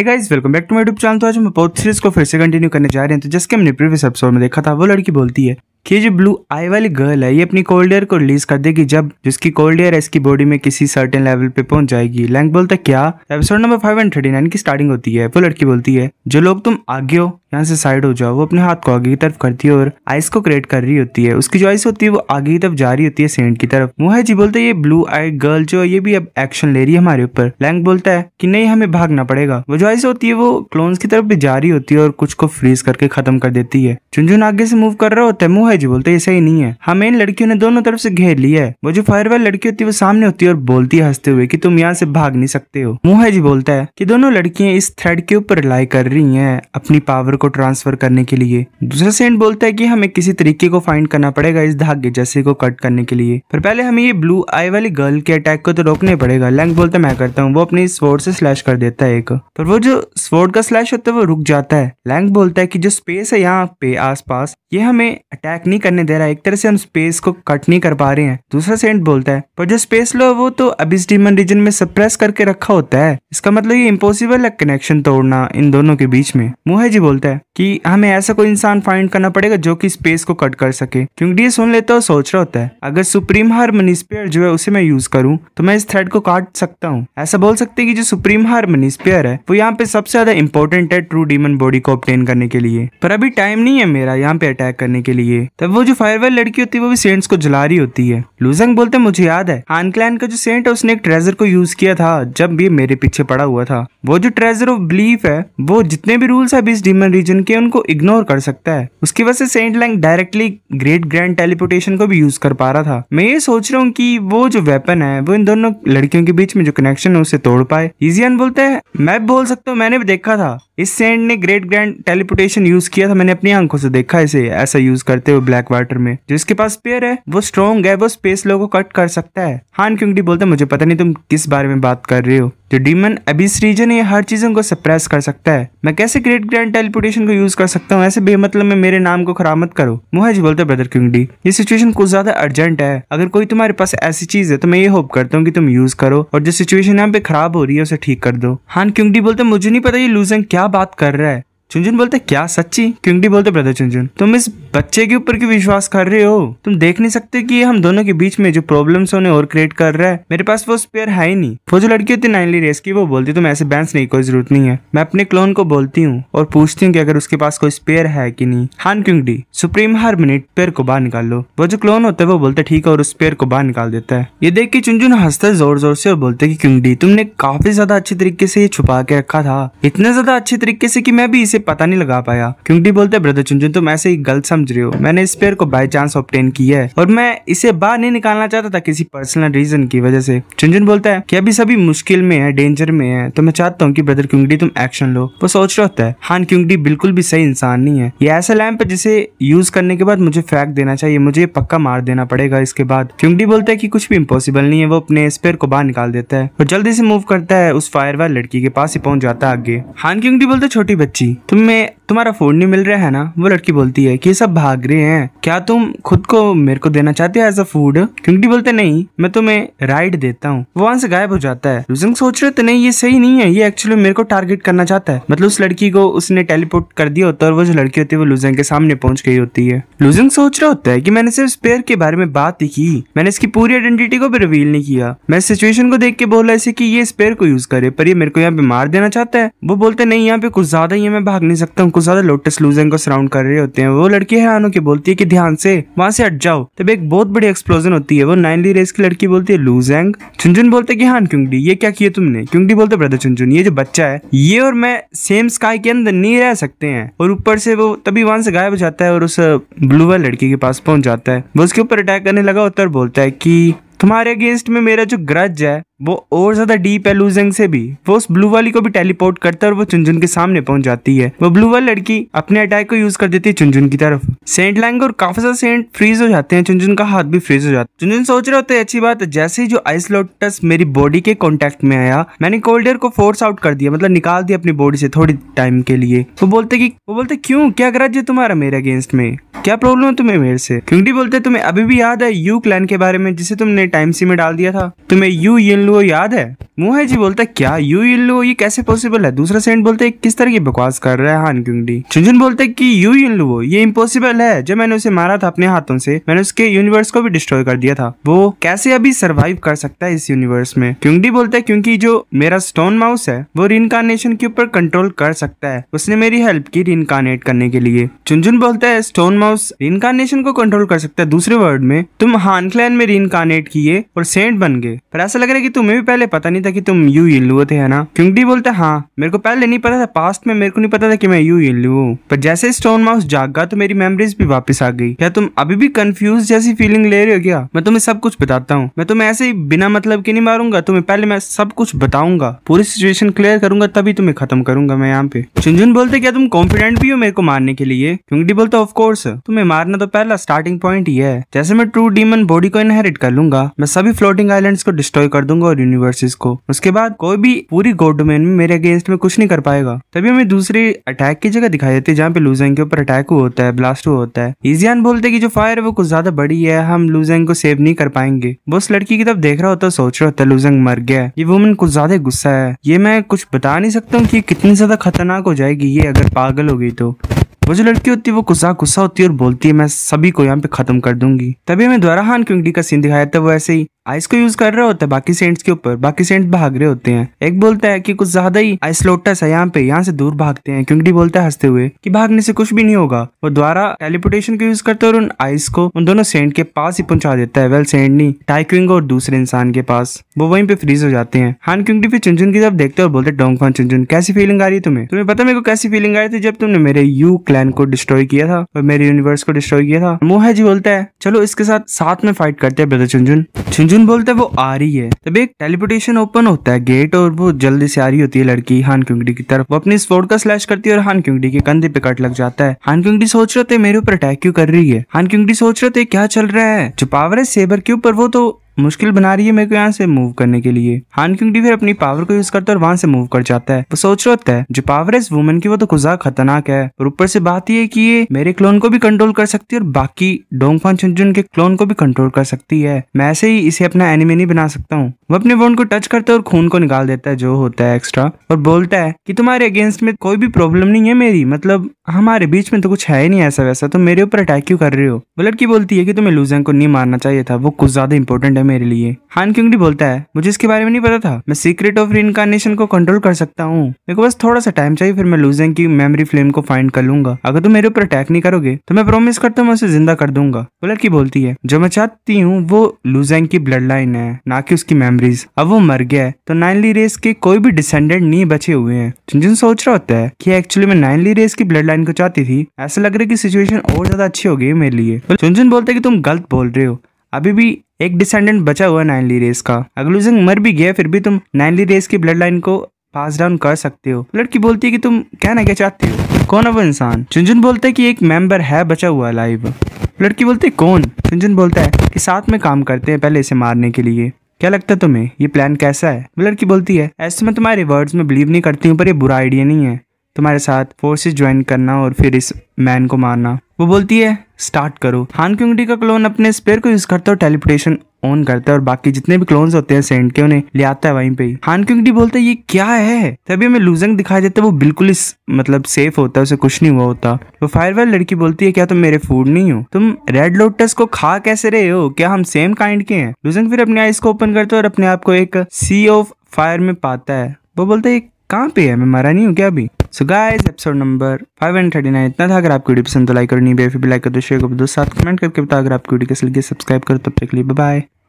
hey guys welcome back to my YouTube channel तो आज मैं बहुत सीरीज को फिर से कंटिन्यू करने जा रहे हैं तो जिसके हमने प्रीवियस एपिसोड में देखा था वो लड़की बोलती है कि जो ब्लू आई वाली गर्ल है ये अपनी कोल्ड एयर को रिलीज कर देगी जब जिसकी कोल्ड एयर इसकी बॉडी में किसी सर्टेन लेवल पे पहुंच जाएगी लैंग बोलता क्या episode number five and thirty nine की स्टार्टिंग होती है वो लड़की बोलती है जो लोग तुम आगे हो यहाँ से साइड हो जाओ वो अपने हाथ को आगे की तरफ करती है और आइस को क्रिएट कर रही होती है उसकी जो आइस होती है वो आगे की तरफ जा रही होती है सेंट की तरफ वो जी बोलते ये ब्लू आई गर्ल जो ये भी अब एक्शन ले रही है हमारे ऊपर लैंग बोलता है की नहीं हमें भागना पड़ेगा वो जो आइस होती है वो क्लोन्स की तरफ भी जा रही होती है और कुछ को फ्रीज करके खत्म कर देती है चुनझुन आगे से मूव कर रहा होता है मुँह है जी बोलते ऐसा ही नहीं है हमें हाँ, इन लड़कियों ने दोनों तरफ से घेर लिया है वो जो फायर वाली लड़की होती है वो सामने होती है और बोलती है हंसते हुए की तुम यहाँ से भाग नहीं सकते हो जी बोलता है की दोनों लड़कियां इस थ्रेड के ऊपर रिलाई कर रही है अपनी पावर को ट्रांसफर करने के लिए दूसरा सेंट बोलता है की हमें किसी तरीके को फाइंड करना पड़ेगा इस धागे जैसे को कट करने के लिए पर पहले हमें ये ब्लू आई वाली गर्ल के अटैक को तो रोकने पड़ेगा लैंग बोलता मैं करता हूँ वो अपनी स्पोर्ट से स्लैश कर देता है एक पर वो जो स्पोर्ट का स्लैश होता है वो रुक जाता है लैंग बोलता है की जो स्पेस है यहाँ पे आस ये हमें अटैक अटैक नहीं करने दे रहा है एक तरह से हम स्पेस को कट नहीं कर पा रहे हैं दूसरा सेंट बोलता है पर जो स्पेस लो वो तो अबिस डीमन रीजन में सप्रेस करके रखा होता है इसका मतलब ये इम्पोसिबल है कनेक्शन तोड़ना इन दोनों के बीच में मुहे जी बोलता है कि हमें ऐसा कोई इंसान फाइंड करना पड़ेगा जो कि स्पेस को कट कर सके क्योंकि ये सुन लेता और सोच रहा होता है अगर सुप्रीम हारमनी स्पेयर जो है उसे मैं यूज करूँ तो मैं इस थ्रेड को काट सकता हूँ ऐसा बोल सकते की जो सुप्रीम हारमनी स्पेयर है वो यहाँ पे सबसे ज्यादा इंपॉर्टेंट है ट्रू डीमन बॉडी को ऑप्टेन करने के लिए पर अभी टाइम नहीं है मेरा यहाँ पे अटैक करने के लिए तब वो जो फायरवेल लड़की होती है वो भी सेंट्स को जला रही होती है लूजंग बोलते मुझे याद है आनक्लैन का जो सेंट है उसने एक ट्रेजर को यूज किया था जब ये मेरे पीछे पड़ा हुआ था वो जो ट्रेजर ऑफ बिलीफ है वो जितने भी रूल्स है इस डिमन रीजन के उनको इग्नोर कर सकता है उसकी वजह से saint Lang directly great grand teleportation को भी यूज कर पा रहा था मैं ये सोच रहा हूँ की वो जो वेपन है वो इन दोनों लड़कियों के बीच में जो कनेक्शन है उसे तोड़ पाए इजियन बोलते हैं मैं बोल सकता हूँ मैंने भी देखा था इस सेंट ने ग्रेट ग्रैंड टेलीपोर्टेशन यूज किया था मैंने अपनी आंखों से देखा इसे ऐसा यूज करते हुए ब्लैक वाटर में जिसके पास स्पेयर है वो स्ट्रॉन्ग है वो स्पेस लो को कट कर सकता है हान क्योंकि बोलते मुझे पता नहीं तुम किस बारे में बात कर रहे हो जो डीमन अभी इस रीजन ये हर चीजों को सप्रेस कर सकता है मैं कैसे ग्रेट ग्रैंड टेलीपोर्टेशन को यूज कर सकता हूँ ऐसे बेमतलब में मेरे नाम को खराब मत करो मोहज बोलते ब्रदर क्यूंगी ये सिचुएशन कुछ ज्यादा अर्जेंट है अगर कोई तुम्हारे पास ऐसी चीज है तो मैं ये होप करता हूँ की तुम यूज करो और जो सिचुएशन यहाँ पे खराब हो रही है उसे ठीक कर दो हान क्यूंगी बोलते मुझे नहीं पता ये लूजन क्या बात कर रहा है चुनचुन बोलते क्या सच्ची क्यूंगी बोलते ब्रदर चुनचुन तुम इस बच्चे के ऊपर क्यों विश्वास कर रहे हो तुम देख नहीं सकते कि हम दोनों के बीच में जो प्रॉब्लम्स उन्हें और क्रिएट कर रहा है मेरे पास वो स्पेयर है ही नहीं वो जो लड़की होती नाइनली रेस की वो बोलती तुम ऐसे बैंस नहीं कोई जरूरत नहीं है मैं अपने क्लोन को बोलती हूँ और पूछती हूँ की अगर उसके पास कोई स्पेयर है की नहीं हान क्यूंगी सुप्रीम हर मिनट पेयर को बाहर निकाल लो वो जो क्लोन होता है वो बोलते ठीक है और उस पेयर को बाहर निकाल देता है ये देख के चुनचुन हंसता जोर जोर से और बोलते की क्यूंगी तुमने काफी ज्यादा अच्छे तरीके से ये छुपा के रखा था इतना ज्यादा अच्छे तरीके से की मैं भी इसे पता नहीं लगा पाया क्योंकि बोलते ब्रदर चुनचुन तुम ऐसे ही गलत समझ रहे हो मैंने इस पेयर को बाई चांस ऑप्टेन किया है और मैं इसे बाहर नहीं निकालना चाहता था किसी पर्सनल रीजन की वजह से चुनचुन बोलता है कि अभी सभी मुश्किल में है डेंजर में है तो मैं चाहता हूँ कि ब्रदर क्यूंगी तुम एक्शन लो वो सोच रहा होता है हान क्यूंगी बिल्कुल भी सही इंसान नहीं है ये ऐसा लैम्प है जिसे यूज करने के बाद मुझे फेंक देना चाहिए मुझे पक्का मार देना पड़ेगा इसके बाद क्यूंगी बोलता है की कुछ भी इम्पोसिबल नहीं है वो अपने स्पेयर को बाहर निकाल देता है और जल्दी से मूव करता है उस फायर लड़की के पास ही पहुंच जाता है आगे हान क्यूंगी बोलते छोटी बच्ची तो मैं तुम्हारा फोन नहीं मिल रहा है ना वो लड़की बोलती है की सब भाग रहे हैं क्या तुम खुद को मेरे को देना चाहते हो एज अ फूड क्योंकि बोलते नहीं मैं तुम्हें राइड देता हूँ वो वहां से गायब हो जाता है सोच रहे थे तो नहीं ये सही नहीं है ये एक्चुअली मेरे को टारगेट करना चाहता है मतलब उस लड़की को उसने टेलीपोर्ट कर दिया होता है और वो जो लड़की होती है वो लुजंग के सामने पहुंच गई होती है लुजंग सोच रहा होता है की मैंने सिर्फ स्पेयर के बारे में बात ही की मैंने इसकी पूरी आइडेंटिटी को भी रिवील नहीं किया मैं सिचुएशन को देख के बोला इसे की ये स्पेयर को यूज करे पर ये मेरे को यहाँ पे मार देना चाहता है वो बोलते नहीं यहाँ पे कुछ ज्यादा ही है मैं भाग नहीं सकता हूँ कुछ ज्यादा लोटस लूजन को सराउंड कर रहे होते हैं वो लड़की है आनो की बोलती है की ध्यान से वहाँ से हट जाओ तब एक बहुत बड़ी एक्सप्लोजन होती है वो नाइनली रेस की लड़की बोलती है लूजेंग चुनचुन बोलते की हाँ क्यूंगी ये क्या किया तुमने क्यूंगी बोलते ब्रदर चुनचुन ये जो बच्चा है ये और मैं सेम स्काई के अंदर नहीं रह सकते हैं और ऊपर से वो तभी वहां से गायब हो जाता है और उस ब्लू uh, वाली लड़की के पास पहुंच जाता है वो उसके ऊपर अटैक करने लगा होता है और बोलता है कि तुम्हारे अगेंस्ट में मेरा जो ग्रज है वो और ज्यादा डीप है लूजेंग से भी वो उस ब्लू वाली को भी टेलीपोर्ट करता है और वो चुनजुन के सामने पहुंच जाती है वो ब्लू वाली लड़की अपने अटैक को यूज कर देती है चुनजुन की तरफ सेंट लैंग और काफी ज्यादा सेंट फ्रीज हो जाते हैं चुनजुन का हाथ भी फ्रीज हो जाता है चुनजुन सोच रहे होते हैं अच्छी बात जैसे ही जो आइस लोटस मेरी बॉडी के कॉन्टेक्ट में आया मैंने कोल्ड एयर को फोर्स आउट कर दिया मतलब निकाल दिया अपनी बॉडी से थोड़ी टाइम के लिए वो बोलते की वो बोलते क्यों क्या ग्रज है तुम्हारा मेरे अगेंस्ट में क्या प्रॉब्लम है तुम्हें मेरे से क्योंकि बोलते तुम्हें अभी भी याद है यू क्लैन के बारे में जिसे तुमने टाइम सी में डाल दिया था तुम्हें यू यू वो याद है मुहाई जी बोलता है क्या यू इल्लू ये कैसे पॉसिबल है दूसरा सेंट बोलते है किस तरह की बकवास कर रहा है हान क्यूंगी चुनजुन बोलते है की यू इल्लू ये इम्पोसिबल है जब मैंने उसे मारा था अपने हाथों से मैंने उसके यूनिवर्स को भी डिस्ट्रॉय कर दिया था वो कैसे अभी सर्वाइव कर सकता है इस यूनिवर्स में क्यूंगी बोलते है क्यूँकी जो मेरा स्टोन माउस है वो रिनकारनेशन के ऊपर कंट्रोल कर सकता है उसने मेरी हेल्प की रिनकारनेट करने के लिए चुनझुन बोलता है स्टोन माउस रिनकारनेशन को कंट्रोल कर सकता है दूसरे वर्ड में तुम हान क्लैन में रिनकारनेट किए और सेंट बन गए पर ऐसा लग रहा है की तुम्हें भी पहले पता नहीं था कि तुम यू इल्लू थे है ना क्योंकि बोलता हाँ मेरे को पहले नहीं पता था पास्ट में मेरे को नहीं पता था कि मैं यू इल्लू हूँ पर जैसे स्टोन माउस गया तो मेरी मेमोरीज भी वापस आ गई क्या तुम अभी भी कंफ्यूज जैसी फीलिंग ले रहे हो क्या मैं तुम्हें सब कुछ बताता हूँ मैं तुम्हें ऐसे ही बिना मतलब के नहीं मारूंगा तुम्हें पहले मैं सब कुछ बताऊंगा पूरी सिचुएशन क्लियर करूंगा तभी तुम्हें खत्म करूंगा मैं यहाँ पे चुनझुन बोलते क्या तुम कॉन्फिडेंट भी हो मेरे को मारने के लिए क्योंकि बोलता ऑफ कोर्स तुम्हें मारना तो पहला स्टार्टिंग पॉइंट ही है जैसे मैं ट्रू डीमन बॉडी को इनहेरिट कर लूंगा मैं सभी फ्लोटिंग आइलैंड्स को डिस्ट्रॉय कर दूंगा और यूनिवर्सिस को उसके बाद कोई भी पूरी गोड डोमेन में मेरे अगेंस्ट में कुछ नहीं कर पाएगा तभी हमें दूसरे अटैक की जगह दिखाई देती है जहाँ पे लूजेंग के ऊपर अटैक हुआ होता है ब्लास्ट हुआ होता है इजियान बोलते की जो फायर है वो कुछ ज्यादा बड़ी है हम लूजेंग को सेव नहीं कर पाएंगे वो उस लड़की की तरफ देख रहा होता है सोच रहा होता है लूजेंग मर गया ये वुमन कुछ ज्यादा गुस्सा है ये मैं कुछ बता नहीं सकता हूँ की कितनी ज्यादा खतरनाक हो जाएगी ये अगर पागल हो गई तो वो जो लड़की होती है वो गुस्सा गुस्सा होती है और बोलती है मैं सभी को यहाँ पे खत्म कर दूंगी तभी हमें द्वारा हान क्विंगडी का सीन दिखाया था वो ऐसे ही आइस को यूज कर रहे होते हैं बाकी सेंट्स के ऊपर बाकी सेंट भाग रहे होते हैं एक बोलता है कि कुछ ज्यादा ही आइस लोटस है यहाँ पे यहाँ से दूर भागते हैं क्योंकि बोलता है हंसते हुए कि भागने से कुछ भी नहीं होगा वो द्वारा टेलीपोटेशन को यूज करते और उन आइस को उन दोनों सेंट के पास ही पहुंचा देता है वेल सेंट नहीं टाइक्विंग और दूसरे इंसान के पास वो वहीं पे फ्रीज हो जाते हैं हान क्योंकि फिर चुनचुन की तरफ देखते और बोलते डोंग फान चुनचुन कैसी फीलिंग आ रही तुम्हें तुम्हें पता मेरे को कैसी फीलिंग आ रही थी जब तुमने मेरे यू क्लैन को डिस्ट्रॉय किया था और मेरे यूनिवर्स को डिस्ट्रॉय किया था मोह जी बोलता है चलो इसके साथ साथ में फाइट करते हैं ब्रदर चुनझुन चुनजुन अर्जुन बोलता है वो आ रही है तब एक टेलीपोटेशन ओपन होता है गेट और वो जल्दी से आ रही होती है लड़की हान क्यूंगडी की तरफ वो अपनी स्पोर्ट का स्लैश करती है और हान क्यूंगडी के कंधे पे कट लग जाता है हान क्यूंगडी सोच रहे थे मेरे ऊपर अटैक क्यों कर रही है हान क्यूंगडी सोच रहे थे क्या चल रहा है जो पावर है सेबर के ऊपर वो तो मुश्किल बना रही है मेरे को यहाँ से मूव करने के लिए हान क्यों फिर अपनी पावर को यूज करता है और वहाँ से मूव कर जाता है वो सोच रहा होता है जो पावर है इस वुमन की वो तो खुजा खतरनाक है और ऊपर से बात यह है ये मेरे क्लोन को भी कंट्रोल कर सकती है और बाकी फान चुनजुन के क्लोन को भी कंट्रोल कर सकती है मैं ऐसे ही इसे अपना एनिमी नहीं बना सकता हूँ वो अपने बोन को टच करता है और खून को निकाल देता है जो होता है एक्स्ट्रा और बोलता है की तुम्हारे अगेंस्ट में कोई भी प्रॉब्लम नहीं है मेरी मतलब हमारे बीच में तो कुछ है ही नहीं ऐसा वैसा तुम मेरे ऊपर अटैक क्यों कर रहे हो वो लड़की बोलती है कि तुम्हें लूजेंग को नहीं मारना चाहिए था वो कुछ ज्यादा इंपॉर्टेंट है मेरे लिए हान क्यूंगी बोलता है मुझे इसके बारे में नहीं पता था मैं सीक्रेट ऑफ रिनकारनेशन को कंट्रोल कर सकता हूँ मेरे को बस थोड़ा सा टाइम चाहिए फिर मैं लूजेंग की मेमोरी फ्लेम को फाइंड कर लूंगा अगर तुम मेरे ऊपर अटैक नहीं करोगे तो मैं प्रोमिस करता हूँ मैं उसे जिंदा कर दूंगा वो लड़की बोलती है जो मैं चाहती हूँ वो लूजेंग की ब्लड लाइन है ना कि उसकी मेमरीज अब वो मर गया है तो नाइनली रेस के कोई भी डिसेंडेंट नहीं बचे हुए हैं जिन सोच रहा होता है कि एक्चुअली मैं नाइनली रेस की ब्लड लाइन को चाहती थी ऐसा लग रहा है कि सिचुएशन और ज्यादा अच्छी हो गई मेरे लिए चुनचुन बोलते कि तुम गलत बोल रहे हो अभी भी एक डिसेंडेंट बचा हुआ नाइनली रेस का अगलूजंग मर भी गया फिर भी तुम नाइनली रेस की ब्लड लाइन को पास डाउन कर सकते हो लड़की बोलती है कि तुम क्या ना क्या चाहते हो कौन है वो इंसान चुनजुन बोलते है कि एक मेंबर है बचा हुआ लाइव लड़की बोलते है कौन चुनजुन बोलता है कि साथ में काम करते हैं पहले इसे मारने के लिए क्या लगता है तुम्हें ये प्लान कैसा है वो लड़की बोलती है ऐसे तो में तुम्हारे वर्ड्स में बिलीव नहीं करती हूँ पर ये बुरा आइडिया नहीं है तुम्हारे साथ फोर्सेज ज्वाइन करना और फिर इस मैन को मारना वो बोलती है स्टार्ट करो हान क्यूंगडी का क्लोन अपने स्पेयर को यूज करता है टेलीपोटेशन ऑन करता है और बाकी जितने भी क्लोन्स होते हैं सेंट के उन्हें ले आता है वहीं पे हान क्यूंगडी बोलता है ये क्या है तभी हमें लूजंग दिखाई देता है वो बिल्कुल इस मतलब सेफ होता है उसे कुछ नहीं हुआ होता वो फायर लड़की बोलती है क्या तुम मेरे फूड नहीं हो तुम रेड लोटस को खा कैसे रहे हो क्या हम सेम काइंड के हैं लूजंग फिर अपने आइस को ओपन करते और अपने आप को एक सी ऑफ फायर में पाता है वो बोलता है कहाँ पे है मैं मरा नहीं हूँ क्या अभी सो गाइस एपिसोड नंबर 539 इतना था अगर आपको वीडियो पसंद तो लाइक करनी बेफी भी लाइक कर दो शेयर कर दो साथ कमेंट करके बताओ अगर आपको वीडियो कैसे लगी सब्सक्राइब करो तब तक के लिए बाय